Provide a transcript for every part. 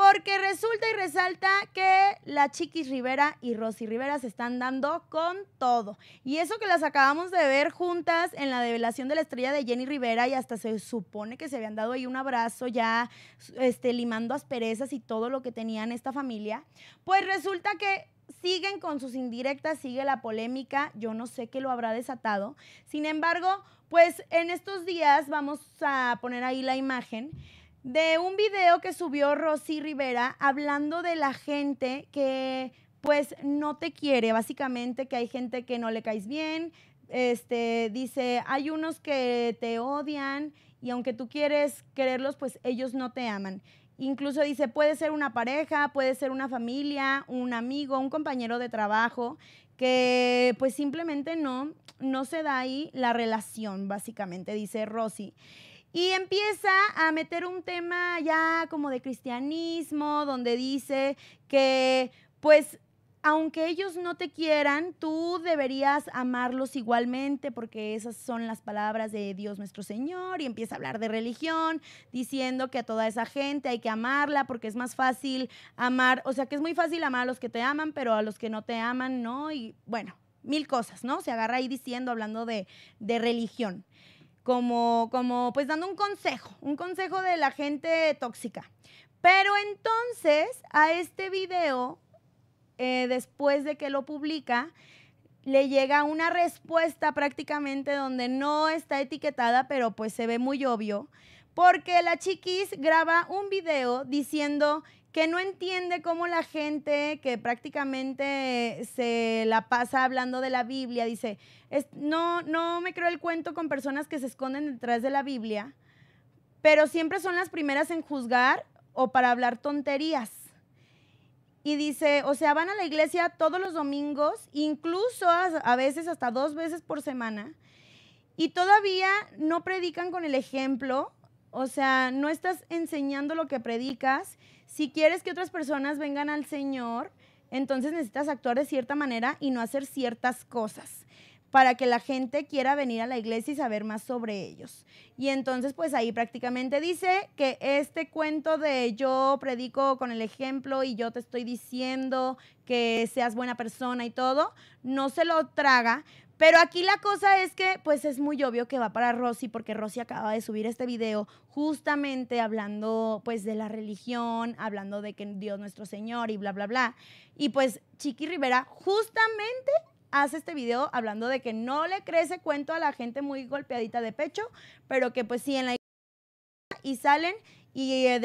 Porque resulta y resalta que la Chiquis Rivera y Rosy Rivera se están dando con todo. Y eso que las acabamos de ver juntas en la develación de la estrella de Jenny Rivera y hasta se supone que se habían dado ahí un abrazo ya este, limando asperezas y todo lo que tenían esta familia. Pues resulta que siguen con sus indirectas, sigue la polémica, yo no sé qué lo habrá desatado. Sin embargo, pues en estos días vamos a poner ahí la imagen de un video que subió Rosy Rivera hablando de la gente que pues no te quiere, básicamente que hay gente que no le caes bien, este dice, hay unos que te odian y aunque tú quieres quererlos, pues ellos no te aman. Incluso dice, puede ser una pareja, puede ser una familia, un amigo, un compañero de trabajo, que pues simplemente no, no se da ahí la relación, básicamente, dice Rosy. Y empieza a meter un tema ya como de cristianismo, donde dice que pues aunque ellos no te quieran, tú deberías amarlos igualmente porque esas son las palabras de Dios nuestro Señor y empieza a hablar de religión, diciendo que a toda esa gente hay que amarla porque es más fácil amar, o sea que es muy fácil amar a los que te aman, pero a los que no te aman, ¿no? Y bueno, mil cosas, ¿no? Se agarra ahí diciendo, hablando de, de religión como, como pues dando un consejo, un consejo de la gente tóxica. Pero entonces a este video, eh, después de que lo publica, le llega una respuesta prácticamente donde no está etiquetada, pero pues se ve muy obvio, porque la chiquis graba un video diciendo que no entiende cómo la gente que prácticamente se la pasa hablando de la Biblia, dice, no, no me creo el cuento con personas que se esconden detrás de la Biblia, pero siempre son las primeras en juzgar o para hablar tonterías. Y dice, o sea, van a la iglesia todos los domingos, incluso a, a veces hasta dos veces por semana, y todavía no predican con el ejemplo o sea, no estás enseñando lo que predicas. Si quieres que otras personas vengan al Señor, entonces necesitas actuar de cierta manera y no hacer ciertas cosas para que la gente quiera venir a la iglesia y saber más sobre ellos. Y entonces, pues ahí prácticamente dice que este cuento de yo predico con el ejemplo y yo te estoy diciendo que seas buena persona y todo, no se lo traga, pero aquí la cosa es que, pues es muy obvio que va para Rosy, porque Rosy acaba de subir este video justamente hablando, pues, de la religión, hablando de que Dios nuestro Señor y bla, bla, bla. Y pues Chiqui Rivera justamente hace este video hablando de que no le crece cuento a la gente muy golpeadita de pecho, pero que pues sí en la y salen y eh,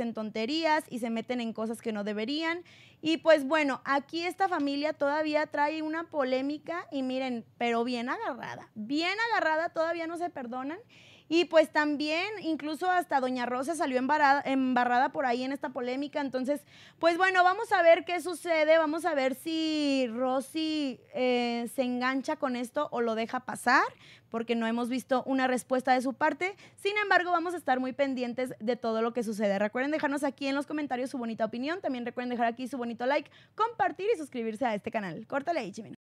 en tonterías y se meten en cosas que no deberían. Y pues bueno, aquí esta familia todavía trae una polémica y miren, pero bien agarrada, bien agarrada, todavía no se perdonan. Y pues también, incluso hasta Doña Rosa salió embarrada por ahí en esta polémica. Entonces, pues bueno, vamos a ver qué sucede. Vamos a ver si Rosy eh, se engancha con esto o lo deja pasar, porque no hemos visto una respuesta de su parte. Sin embargo, vamos a estar muy pendientes de todo lo que sucede. Recuerden dejarnos aquí en los comentarios su bonita opinión. También recuerden dejar aquí su bonito like, compartir y suscribirse a este canal. Córtale ahí, Chimino.